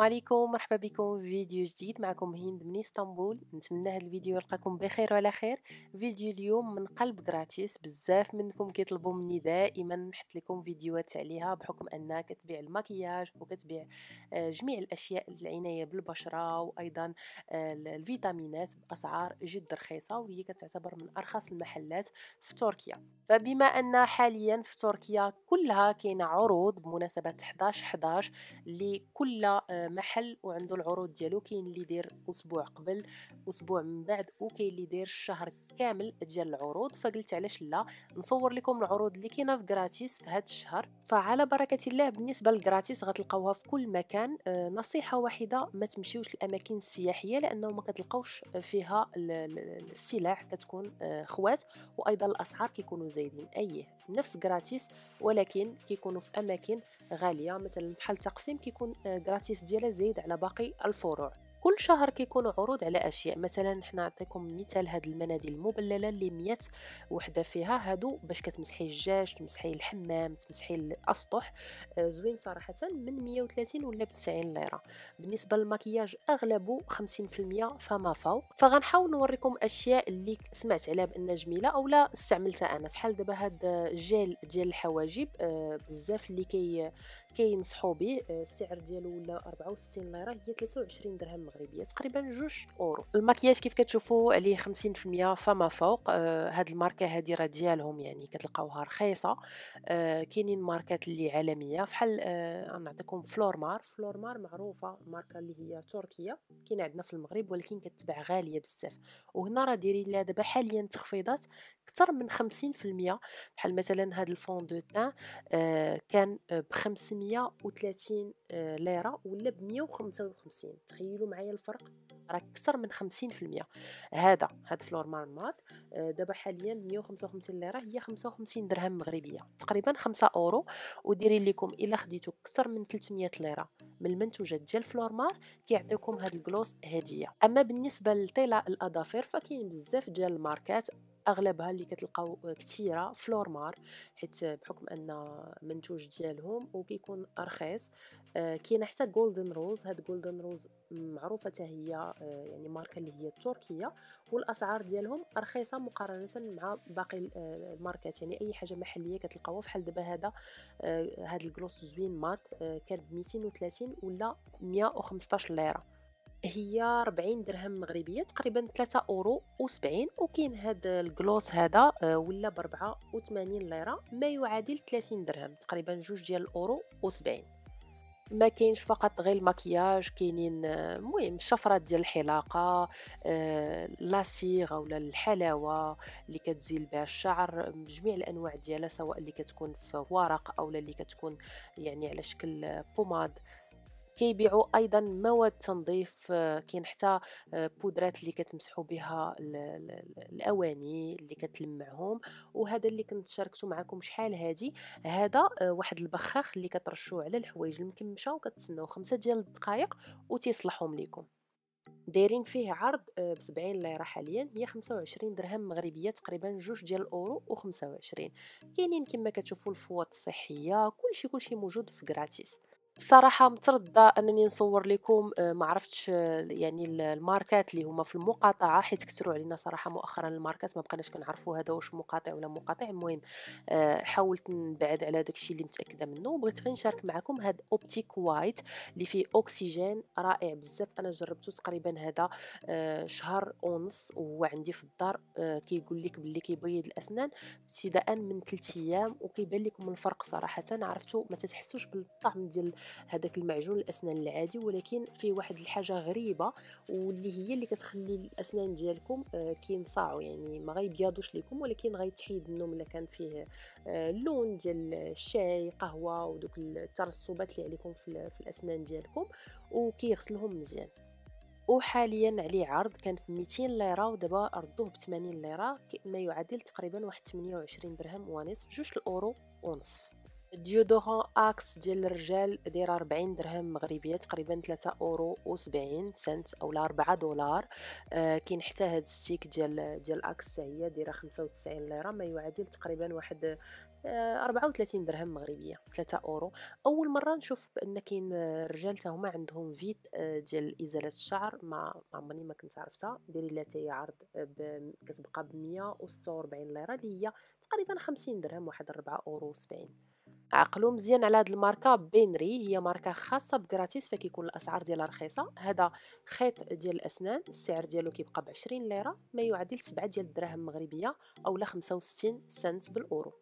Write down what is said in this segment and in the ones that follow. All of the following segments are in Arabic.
السلام عليكم مرحبا بكم في فيديو جديد معكم هند من اسطنبول نتمنى هذا الفيديو يلقاكم بخير وعلى خير فيديو اليوم من قلب غراتيس بزاف منكم كيطلبوا مني دائما نحط لكم فيديوهات عليها بحكم انها كتبيع المكياج وكتبيع آه، جميع الاشياء للعنايه بالبشره وايضا آه، الفيتامينات باسعار جد رخيصه وهي كتعتبر من ارخص المحلات في تركيا فبما ان حاليا في تركيا كلها كاينه عروض بمناسبه 11 11 لكل آه، محل وعنده العروض ديالو كاين اللي داير اسبوع قبل اسبوع من بعد وكاين اللي داير الشهر كامل ديال العروض فقلت علاش لا نصور لكم العروض اللي كاينه في غراتيس في هذا الشهر فعلى بركه الله بالنسبه لغراتيس غتلقاوها في كل مكان آه، نصيحه واحده ما تمشيوش للاماكن السياحيه لانه ما كتلقاوش فيها السلع كتكون آه، خوات وايضا الاسعار كيكونوا زايدين ايه نفس غراتيس ولكن كيكونوا في اماكن غاليه مثلا بحال تقسيم كيكون غراتيس آه، ديال ديالها زايد على باقي الفروع كل شهر كيكون عروض على اشياء مثلا حنا نعطيكم مثال هاد المناديل المبلله اللي 100 وحده فيها هادو باش كتمسحي الجاج تمسحي الحمام تمسحي الاسطح آه، زوين صراحه من 130 ولا ب 90 ليره بالنسبه للمكياج اغلبه 50% فما فوق فغنحاول نوريكم اشياء اللي سمعت عليها بان جميله او استعملتها انا فحال دابا هاد الجيل ديال الحواجب آه، بزاف اللي كي كاين صحوبي آه، السعر ديالو ولا 64 ليره هي 23 درهم مغربيه تقريبا جوج اورو المكياج كيف كتشوفوا عليه 50% فما فوق آه، هاد الماركه هادي راه ديالهم يعني كتلقاوها رخيصه آه، كاينين ماركات اللي عالميه فحال نعطيكم فلورمار فلورمار معروفه ماركه اللي هي تركيه كاينه عندنا في المغرب ولكن كتباع غاليه بزاف وهنا راه دايرين لها دابا حاليا تخفيضات اكثر من 50% بحال مثلا هاد الفون دو تان كان ب 500 330 آه، ليره ولا ب 155 تخيلوا معايا الفرق راه اكثر من 50% هذا هذا فلور مارمات آه، دابا حاليا 155 ليره هي 55 درهم مغربيه تقريبا 5 اورو وديري لكم الا خديتو اكثر من 300 ليره من المنتوجات ديال فلورمار كيعطيكم هاد الكلوس هديه اما بالنسبه لطلاء الاظافر فكاين بزاف ديال الماركات اغلبها اللي كتلقاو كثيره فلورمار حيت بحكم ان منتوج ديالهم وكيكون رخيص آه، كاينه حتى جولدن روز هاد جولدن روز معروفه حتى هي آه، يعني ماركه اللي هي التركيه والاسعار ديالهم رخيصه مقارنه مع باقي الماركات آه، يعني اي حاجه محليه كتلقاوها فحال دابا هذا هاد الكلوس زوين مات كان ب 230 ولا 115 ليره هي 40 درهم مغربيه تقريبا 3 اورو و70 وكاين هذا الجلوس هذا آه، ولا ب 84 ليره ما يعادل 30 درهم تقريبا جوج ديال الاورو و70 ما كاينش فقط غير المكياج كاينين آه، المهم الشفرات ديال الحلاقه آه، لاسيغ ولا الحلاوه اللي كتزيل بها الشعر بجميع الانواع ديالها سواء اللي كتكون في ورق او اللي كتكون يعني على شكل بوماد كيبيعوا ايضا مواد تنظيف آه، كاين حتى آه، بودرات اللي كتمسحوا بها الاواني اللي كتلمعهم وهذا اللي كنت شاركته معكم شحال هادي هذا آه، واحد البخاخ اللي كترشوه على الحوايج المكمشه وكتسناو خمسة ديال الدقائق وتيصلحهم ليكم دايرين فيه عرض ب 70 ليره حاليا هي 25 درهم مغربيه تقريبا جوج ديال الاورو و25 كاينين كما كتشوفوا الفواط الصحيه كلشي كلشي موجود في غراتيس صراحه متردة انني نصور لكم آه، ما عرفتش آه، يعني الماركات اللي هما في المقاطعه حيت كثروا علينا صراحه مؤخرا الماركات ما بقناش كنعرفوا هذا واش مقاطع ولا مقاطع المهم آه، حاولت نبعد على داك الشيء اللي متاكده منه وبغيت غير نشارك معكم هاد اوبتيك وايت اللي فيه اوكسجين رائع بزاف انا جربته تقريبا هذا شهر ونص وهو عندي في الدار كيقول لك باللي كيبيض الاسنان ابتداء من ثلاث ايام وكيبان لكم الفرق صراحه عرفتو ما تتحسوش بالطعم ديال هذاك المعجون الاسنان العادي ولكن فيه واحد الحاجه غريبه واللي هي اللي كتخلي الاسنان ديالكم آه، كينصاعوا يعني ما غيبيضوش لكم ولكن غيتحيد منهم الا كان فيه اللون آه، ديال الشاي قهوه ودوك الترسبات اللي عليكم في الاسنان ديالكم وكيغسلهم مزيان وحاليا عليه عرض كان ب 200 ليره ودابا ردوه ب 80 ليره ما يعادل تقريبا واحد 28 درهم ونصف جوج الاورو ونصف ديودوران اكس ديال الرجال دايره 40 درهم مغربيه تقريبا 3 اورو و70 سنت اولا 4 دولار آه، كاين حتى هاد ستيك ديال ديال اكس هي دايره 95 ليره ما يعادل تقريبا واحد 34 آه، درهم مغربيه 3 اورو اول مره نشوف بان كاين آه، رجال حتى هما عندهم فيت ديال ازاله الشعر ما عمرني ما كنت عرفتها ديري لا تاهي عرض كتبقى ب 146 ليره اللي هي تقريبا 50 درهم واحد 4 اورو 70 عقلوا مزيان على هاد الماركه بينري هي ماركه خاصه بكراتيس فكيكون الاسعار ديالها رخيصه هذا خيط ديال الاسنان السعر ديالو كيبقى ب 20 ليره ما يعادل 7 ديال الدراهم المغربيه اولا 65 سنت بالاورو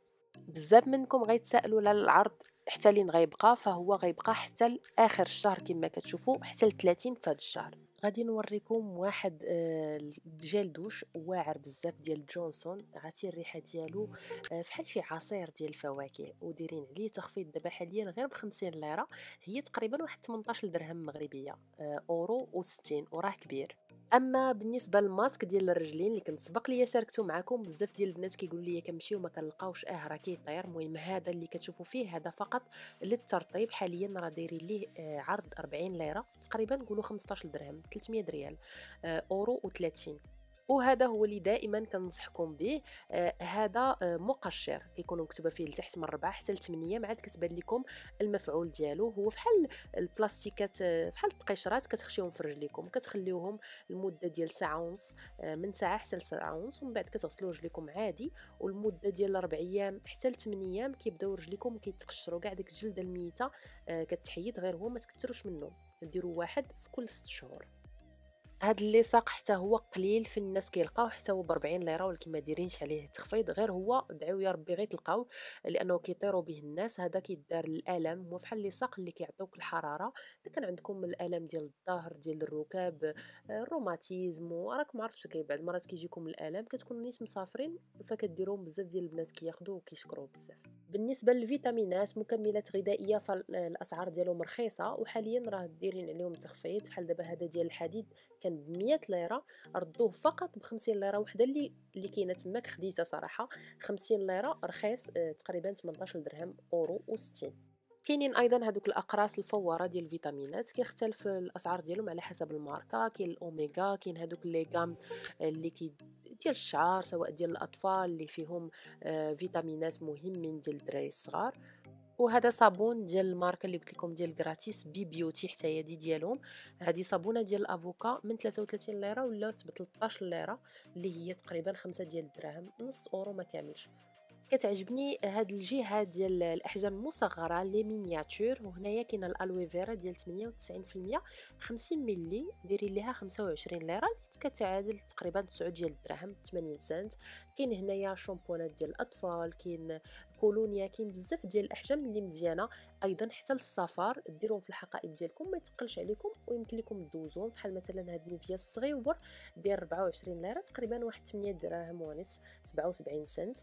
بزاف منكم غيتسائلوا على العرض حتى لين غيبقى فهو غيبقى حتى لاخر الشهر كما كتشوفوا حتى ل 30 في هذا الشهر غادي نوريكم واحد آه، جيل دوش واعر بزاف ديال جونسون عرفتي الريحه ديالو آه، فحال شي عصير ديال الفواكه ودايرين عليه تخفيض دابا حاليا غير ب 50 ليره هي تقريبا واحد 18 درهم مغربيه آه، اورو و60 وراه كبير اما بالنسبه للماسك ديال الرجلين اللي كنت سبق ليا شاركته معكم بزاف ديال البنات كيقولوا لي كنمشي وما كنلقاوش اه راه كيطير المهم هذا اللي كتشوفوا فيه هذا فقط فقط للترطيب حاليا راه دايرين ليه آه، عرض 40 ليره تقريبا نقولوا 15 درهم 300 ريال آه، اورو و30 وهذا هو اللي دائما كنصحكم به آه هذا آه مقشر كيكونوا مكتوبه فيه لتحت من 4 حتى ل 8 ما عاد كتبان لكم المفعول ديالو هو فحال البلاستيكات آه، فحال القشرات كتخشيهم في رجليكم كتخليوهم المده ديال ساعه ونص آه من ساعه حتى لساعه ونص ومن بعد كتغسلوا رجليكم عادي والمده ديال 4 ايام حتى ل 8 ايام كيبداو رجليكم كيتقشروا كاع ديك الجلده الميته آه كتحيد غير هو ما تكثروش منه ديروا واحد في كل 6 شهور هاد اللصاق حتى هو قليل في الناس كيلقاو حتى هو ب 40 ليره ولكن ما دايرينش عليه التخفيض غير هو دعيو يا ربي غير تلقاو لانه كيطيروا به الناس هذا كيدار الالم هو بحال اللصاق اللي كيعطيوك الحراره اذا كان عندكم الالم ديال الظهر ديال الركاب الروماتيزم وراك ما عرفتش كي بعض المرات كيجيكم الالم كتكونوا نيت مسافرين فكديروهم بزاف ديال البنات كياخذوه وكيشكروا بزاف بالنسبه للفيتامينات مكملات غذائيه فالاسعار ديالهم رخيصه وحاليا راه دايرين عليهم تخفيض بحال دابا هذا ديال الحديد كان كان ب 100 ليره ردوه فقط ب 50 ليره وحده اللي اللي كاينه تماك خديتها صراحه 50 ليره رخيص آه، تقريبا 18 درهم اورو و60 كاينين ايضا هذوك الاقراص الفواره ديال الفيتامينات كيختلف الاسعار ديالهم على حسب الماركه كاين الاوميغا كاين هذوك لي غام آه، اللي كي ديال الشعر سواء ديال الاطفال اللي فيهم آه، فيتامينات مهمين ديال الدراري الصغار وهذا صابون ديال الماركه اللي قلت لكم ديال غراتيس بي بيوتي حتى هي دي ديالهم هذه صابونه ديال الافوكا من 33 ليره ولات ب 13 ليره اللي هي تقريبا 5 ديال الدراهم نص اورو ما كاملش كتعجبني هاد الجهه ديال الاحجام المصغره لي مينياتور وهنايا كاينه الالوي فيرا ديال 98% 50 ملي ديري ليها 25 ليره اللي كتعادل تقريبا 9 ديال الدراهم 80 سنت كاين هنايا شامبوانات ديال الاطفال كاين كولونيا كاين بزاف ديال الاحجام اللي مزيانه ايضا حتى للسفر ديروهم في الحقائب ديالكم ما يتقلش عليكم ويمكن لكم دوزوهم بحال مثلا هاد النيفيا الصغيور ديال 24 ليره تقريبا واحد 8 دراهم ونصف 77 سنت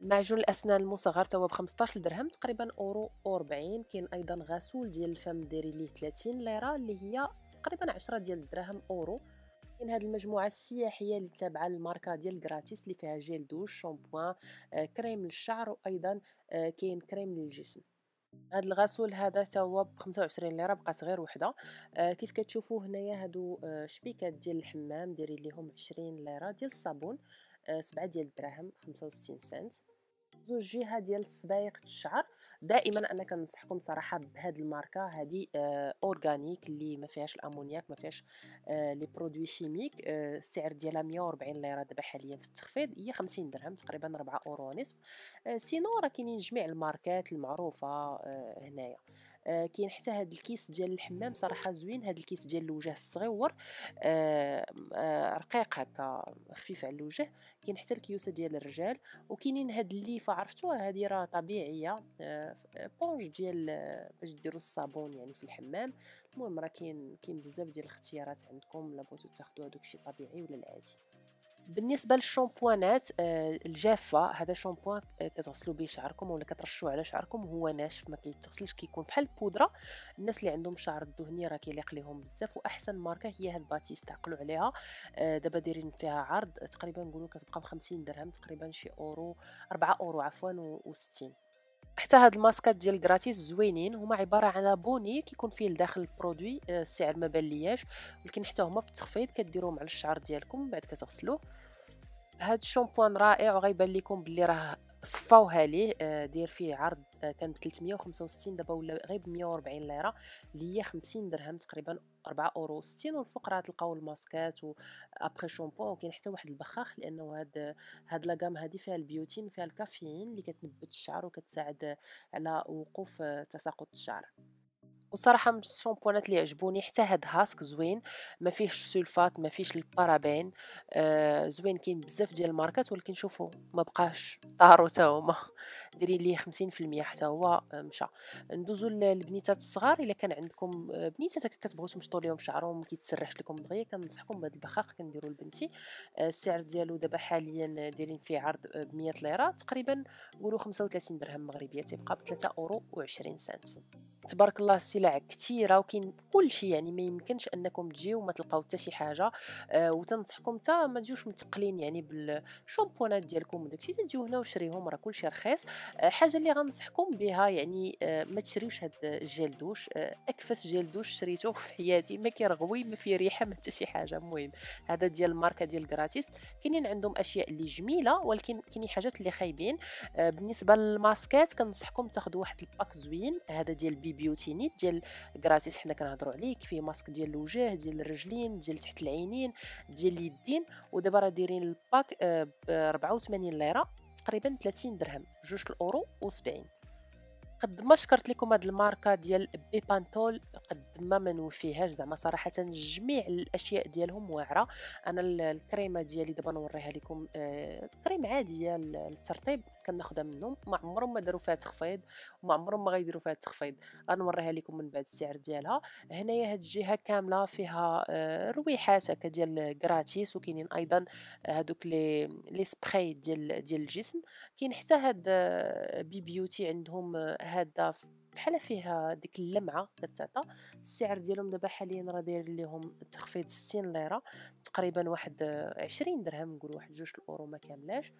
معجون الاسنان المصغر توا ب 15 درهم تقريبا اورو 40 كاين ايضا غسول ديال الفم ديري ليه 30 ليره اللي هي تقريبا 10 ديال الدراهم اورو كاين هاد المجموعه السياحيه اللي تابعه للماركه ديال كراتيس اللي فيها جيل دوش شامبوان آه، كريم للشعر وايضا آه، كاين كريم للجسم هاد الغسول هذا حتى هو ب 25 ليره بقات غير وحده آه كيف كتشوفوا هنايا هادو آه شبيكات ديال الحمام دايرين ليهم 20 ليره ديال الصابون 7 آه، ديال الدراهم 65 سنت زوج جهه ديال الصبايغ الشعر دائما انا كنصحكم صراحه بهاد الماركه هذه آه، اورغانيك اللي ما فيهاش الامونياك ما فيهاش آه، لي برودوي آه السعر ديالها 140 ليره دابا حاليا في التخفيض هي 50 درهم تقريبا 4 اورو ونصف آه، سينو راه كاينين جميع الماركات المعروفه هنايا آه، كاين حتى هذا الكيس ديال الحمام صراحه زوين هذا الكيس ديال الوجه الصغيور آه، آه، رقيق هكا خفيف على الوجه كاين حتى الكيوسه ديال الرجال وكاينين هاد الليفه عرفتوها هذه راه طبيعيه بونج ديال باش ديروا الصابون يعني في الحمام المهم راه كاين كاين بزاف ديال الاختيارات عندكم لا بغيتو تاخذوا هذاك الشيء طبيعي ولا العادي بالنسبه للشامبوانات آه، الجافه هذا شامبوان آه، كتغسلوا به شعركم ولا كترشوه على شعركم هو ناشف ما كيتغسلش كيكون بحال البودره الناس اللي عندهم شعر الدهني راه كيليق ليهم بزاف واحسن ماركه هي هاد باتيست عقلوا عليها آه، دابا دايرين فيها عرض تقريبا نقولوا كتبقى ب 50 درهم تقريبا شي اورو 4 اورو عفوا و60 حتى هاد الماسكات ديال غراتيس زوينين هما عباره على بوني كيكون فيه لداخل البرودوي آه، السعر ما بالياش ولكن حتى هما في التخفيض كديروهم على الشعر ديالكم من بعد كتغسلوه هاد الشامبوان رائع وغيبان لكم بلي راه صفاوها ليه آه، دير فيه عرض آه، كان ب 365 دابا ولا غير ب 140 ليره اللي هي 50 درهم تقريبا 4 اورو 60 والفوق راه تلقاو الماسكات و ابخي شامبون وكاين حتى واحد البخاخ لانه هاد هاد لاغام هادي فيها البيوتين فيها الكافيين اللي كتنبت الشعر وكتساعد على وقوف آه، تساقط الشعر وصراحه من الشامبوانات اللي عجبوني حتى هاد هاسك زوين ما فيهش سلفات ما فيهش البارابين آه زوين كاين بزاف ديال الماركات ولكن شوفوا ما بقاش طاروا تا هما ديري ليه 50% حتى هو آه، مشى ندوزو للبنيتات الصغار الا كان عندكم آه، بنيتات هكا كتبغيو تمشطو ليهم شعرهم كيتسرحش لكم دغيا كنصحكم بهذا البخاخ كنديرو لبنتي آه، السعر ديالو دابا حاليا دايرين فيه عرض ب 100 ليره تقريبا نقولوا 35 درهم مغربيه تيبقى ب 3 اورو و20 سنت تبارك الله السلع كثيره وكاين كل شيء يعني ما يمكنش انكم تجيو وما تلقاو حتى شي حاجه أه وتنصحكم حتى ما تجيوش متقلين يعني بالشامبونات ديالكم وداكشي تجيو هنا وشريهم راه كلشي رخيص حاجه اللي غنصحكم بها يعني آه، ما تشريوش هاد الجيل دوش آه، اكفس جيل دوش شريته في حياتي ما كيرغوي ما فيه ريحه ما حتى شي حاجه المهم هذا ديال الماركه ديال كراتيس كاينين عندهم اشياء اللي جميله ولكن كاينين حاجات اللي خايبين آه، بالنسبه للماسكات كنصحكم تاخذوا واحد الباك زوين هذا ديال بي بيوتي نيت ديال كراتيس حنا كنهضروا عليه فيه ماسك ديال الوجه ديال الرجلين ديال تحت العينين ديال اليدين ودابا راه دايرين الباك ب 84 ليره تقريبا 30 درهم جوج الاورو و70 قد ما شكرت لكم هذه الماركه ديال بيبانتول قد ما ما نوفيهاش زعما صراحه جميع الاشياء ديالهم واعره انا الكريمه ديالي دابا نوريها لكم آه كريم عاديه للترطيب كناخذها منهم ما عمرهم ما داروا فيها تخفيض وما عمرهم ما غيديروا فيها تخفيض غنوريها لكم من بعد السعر ديالها هنايا هاد الجهه كامله فيها آه رويحات هكا ديال غراتيس وكاينين ايضا هادوك لي لي سبراي ديال ديال الجسم كاين حتى هاد آه، بي بيوتي عندهم هذا آه، بحال فيها ديك اللمعه كتعطى السعر ديالهم دابا حاليا راه داير ليهم تخفيض 60 ليره تقريبا واحد 20 درهم نقول واحد جوج الاورو ما كاملاش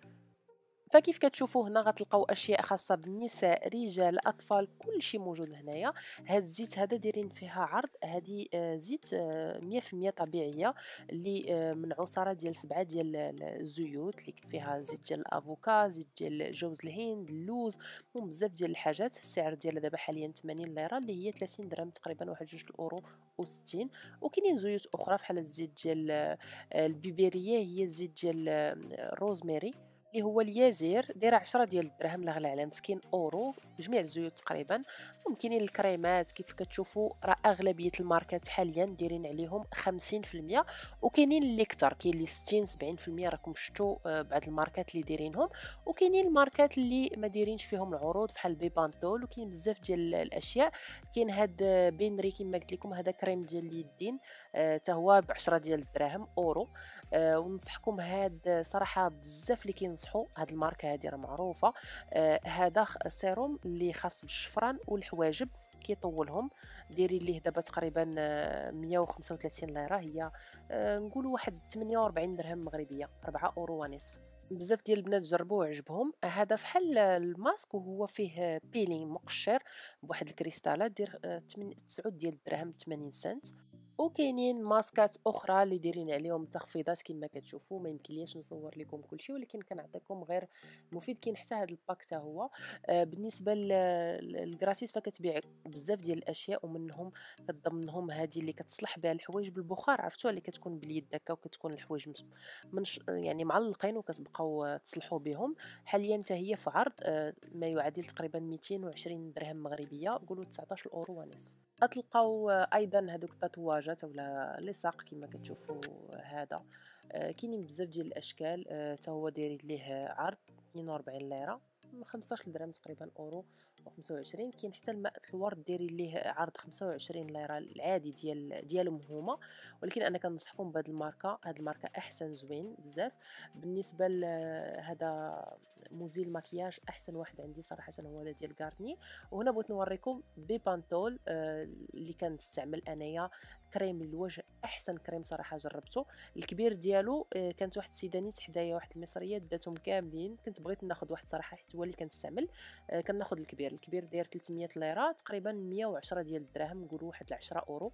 فكيف كتشوفوا هنا غتلقاو اشياء خاصه بالنساء رجال اطفال كل شيء موجود هنايا هاد الزيت هذا دايرين فيها عرض هذه آه، زيت 100% آه، طبيعيه اللي آه، من عصاره ديال سبعه ديال الزيوت اللي فيها زيت ديال الافوكا زيت ديال جوز الهند اللوز ومن بزاف ديال الحاجات السعر ديالها دابا حاليا 80 ليره اللي هي 30 درهم تقريبا واحد جوج الاورو و60 وكاينين زيوت اخرى بحال الزيت ديال البيبيريه هي الزيت ديال الروزماري اللي هو اليازير دايره 10 ديال الدراهم لا غلا على مسكين اورو جميع الزيوت تقريبا ممكنين الكريمات كيف كتشوفوا راه اغلبيه الماركات حاليا دايرين عليهم 50% وكاينين اللي كثر كاين اللي 60 70% راكم شفتوا آه، بعض الماركات اللي دايرينهم وكاينين الماركات اللي ما دايرينش فيهم العروض بحال بيبانتول وكاين بزاف ديال الاشياء كاين هاد آه، بينري كما قلت لكم هذا كريم ديال اليدين حتى آه، هو ب 10 ديال الدراهم اورو آه، وننصحكم هاد آه، صراحه بزاف اللي كينصحوا هاد الماركه هادي راه معروفه آه هذا السيروم اللي خاص بالشفران والحواجب كيطولهم ديري ليه دابا تقريبا 135 آه، ليره هي نقول واحد 48 درهم مغربيه 4 اورو ونصف بزاف ديال البنات جربوه وعجبهم هذا فحال الماسك وهو فيه بيلين مقشر بواحد الكريستالات دير 8 9 ديال الدراهم 80 سنت وكاينين ماسكات اخرى اللي دايرين عليهم تخفيضات كما كتشوفوا ما يمكنليش نصور لكم كلشي ولكن كنعطيكم غير مفيد كاين حتى هذا الباك حتى هو آه، بالنسبه للكراتيس فكتبيع بزاف ديال الاشياء ومنهم كتضمنهم هذه اللي كتصلح بها الحوايج بالبخار عرفتوها اللي كتكون باليد هكا وكتكون الحوايج منش يعني معلقين وكتبقاو تصلحوا بهم حاليا حتى هي في عرض آه، ما يعادل تقريبا 220 درهم مغربيه قولوا 19 اورو ونصف تلقاو ايضا هذوك التطواجات ولا لصاق كما كتشوفوا هذا آه، كاينين بزاف ديال الاشكال حتى آه، هو داير ليه عرض 42 ليره 15 درهم تقريبا اورو و25 كاين حتى الماء الورد دايرين ليه عرض 25 ليره العادي ديال ديالهم هما ولكن انا كنصحكم بهاد الماركه هاد الماركه احسن زوين بزاف بالنسبه لهذا مزيل مكياج احسن واحد عندي صراحه هو هذا ديال غارني وهنا بغيت نوريكم بيبانتول آه، اللي كنستعمل انايا كريم للوجه احسن كريم صراحه جربته الكبير ديالو آه، كانت واحد السيده نيت حدايا واحد المصريه داتهم كاملين كنت بغيت ناخذ واحد صراحه حيت هو اللي كنستعمل آه، كناخذ الكبير الكبير داير 300 ليره تقريبا 110 ديال الدراهم نقولوا واحد 10 اورو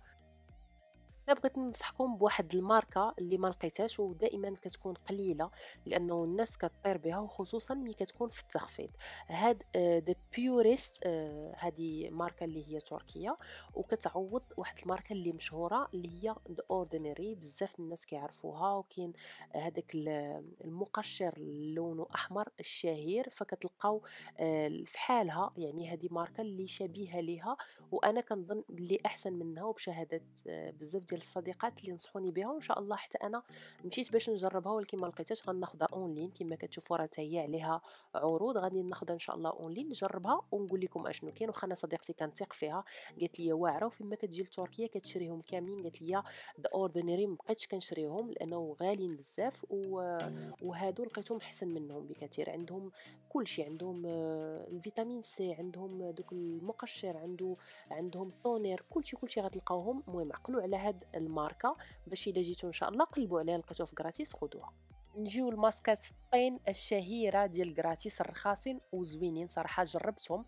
انا بغيت ننصحكم بواحد الماركه اللي ما لقيتهاش ودائما كتكون قليله لانه الناس كطير بها وخصوصا ملي كتكون في التخفيض هاد ذا بيوريست هذه ماركه اللي هي تركيه وكتعوض واحد الماركه اللي مشهوره اللي هي ذا اوردينري بزاف الناس كيعرفوها وكاين هذاك آه، المقشر لونه احمر الشهير فكتلقاو آه، فحالها يعني هذه ماركه اللي شبيهه ليها وانا كنظن بلي احسن منها وبشهادات آه، بزاف ديال الصديقات اللي نصحوني بها وان شاء الله حتى انا مشيت باش نجربها ولكن ما لقيتهاش اون اونلاين كما كتشوفوا راه هي عليها عروض غادي ناخذها ان شاء الله اونلاين نجربها ونقول لكم اشنو كاين واخا انا صديقتي كنثق فيها قالت لي واعره وفيما كتجي لتركيا كتشريهم كاملين قالت لي ذا اوردينري ما بقيتش كنشريهم لانه غاليين بزاف و... وهادو لقيتهم احسن منهم بكثير عندهم كل شيء عندهم الفيتامين سي عندهم دوك المقشر عنده عندهم طونير كلشي كلشي غتلقاوهم المهم عقلوا على هاد الماركه باش الا جيتو ان شاء الله قلبوا عليها لقيتوها في غراتيس خذوها نجيو لماسكات الطين الشهيره ديال كراتيس الرخاصين وزوينين صراحه جربتهم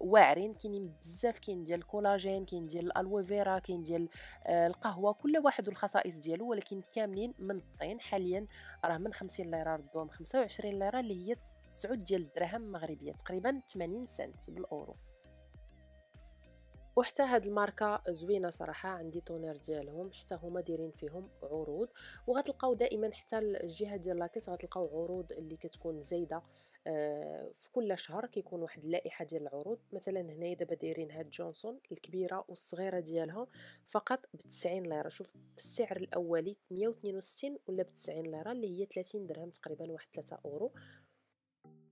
واعرين كاينين بزاف كاين ديال الكولاجين كاين ديال الالوفيرا كاين ديال آه، القهوه كل واحد والخصائص ديالو ولكن كاملين من الطين حاليا راه من 50 ليره ردوهم 25 ليره اللي هي 9 ديال الدراهم المغربيه تقريبا 80 سنت بالاورو وحتى هاد الماركه زوينه صراحه عندي تونير ديالهم حتى هما دايرين فيهم عروض وغتلقاو دائما حتى الجهه ديال لاكيس غتلقاو عروض اللي كتكون زايده آه، في كل شهر كيكون واحد اللائحه ديال العروض مثلا هنايا دابا دايرين هاد جونسون الكبيره والصغيره ديالها فقط ب 90 ليره شوف السعر الاولي 162 ولا ب 90 ليره اللي هي 30 درهم تقريبا واحد 3 اورو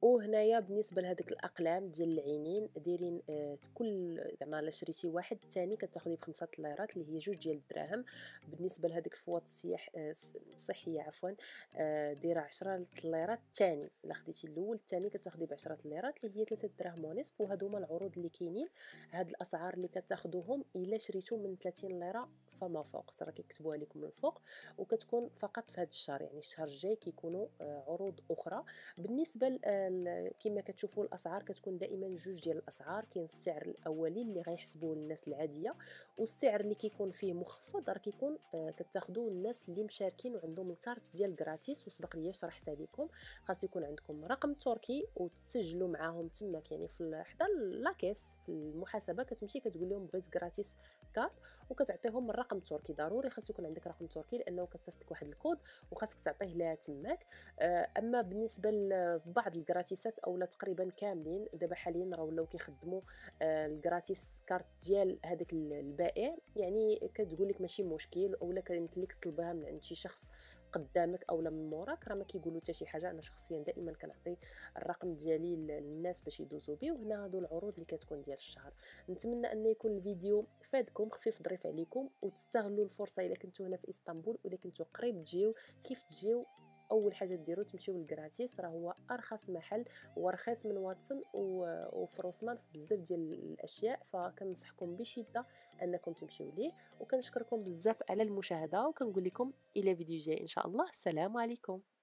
وهنايا بالنسبه لهذيك الاقلام ديال العينين دايرين آه كل زعما الا شريتي واحد الثاني كتاخذي بخمسة ليرات اللي هي جوج ديال الدراهم بالنسبه لهذيك الفوط السياح آه، الصحيه عفوا آه دايره 10 ليرات الثاني الا خديتي الاول الثاني كتاخذي ب 10 ليرات اللي هي 3 دراهم ونصف وهادو هما العروض اللي كاينين هاد الاسعار اللي كتاخذوهم الا شريتو من 30 ليره فما فوق راه كيكتبوها لكم من الفوق وكتكون فقط في هذا الشهر يعني الشهر الجاي كيكونوا آه، عروض اخرى بالنسبه آه، كما كتشوفوا الاسعار كتكون دائما جوج ديال الاسعار كاين السعر الاولي اللي غيحسبوه الناس العاديه والسعر اللي كيكون فيه مخفض راه كيكون آه، كتاخذوه الناس اللي مشاركين وعندهم الكارت ديال غراتيس وسبق ليا شرحتها لكم خاص يكون عندكم رقم تركي وتسجلوا معاهم تماك يعني في حدا لاكيس في المحاسبه كتمشي كتقول لهم بغيت كراتيس كارت وكتعطيهم الرقم التركي ضروري خاص يكون عندك رقم تركي لانه كتصيفط لك واحد الكود وخاصك تعطيه لها تماك آه، اما بالنسبه لبعض الكراتيسات اولا تقريبا كاملين دابا حاليا راه ولاو كيخدموا آه، الكراتيس كارت ديال هذاك البائع يعني كتقول لك ماشي مشكل اولا كيمكن لك تطلبها من عند شي شخص قدامك اولا من موراك راه ما كيقولوا حتى شي حاجه انا شخصيا دائما كنعطي الرقم ديالي للناس باش يدوزوا بيه وهنا هادو العروض اللي كتكون ديال الشهر نتمنى ان يكون الفيديو فادكم خفيف ظريف عليكم وتستغلوا الفرصه الا كنتو هنا في اسطنبول ولا كنتو قريب تجيو كيف تجيو اول حاجه ديرو تمشيو لكراتيس راه هو ارخص محل ورخيص من واتسون وفروسمان في بزاف ديال الاشياء فكنصحكم بشده انكم تمشيو ليه وكنشكركم بزاف على المشاهده وكنقول لكم الى فيديو جاي ان شاء الله السلام عليكم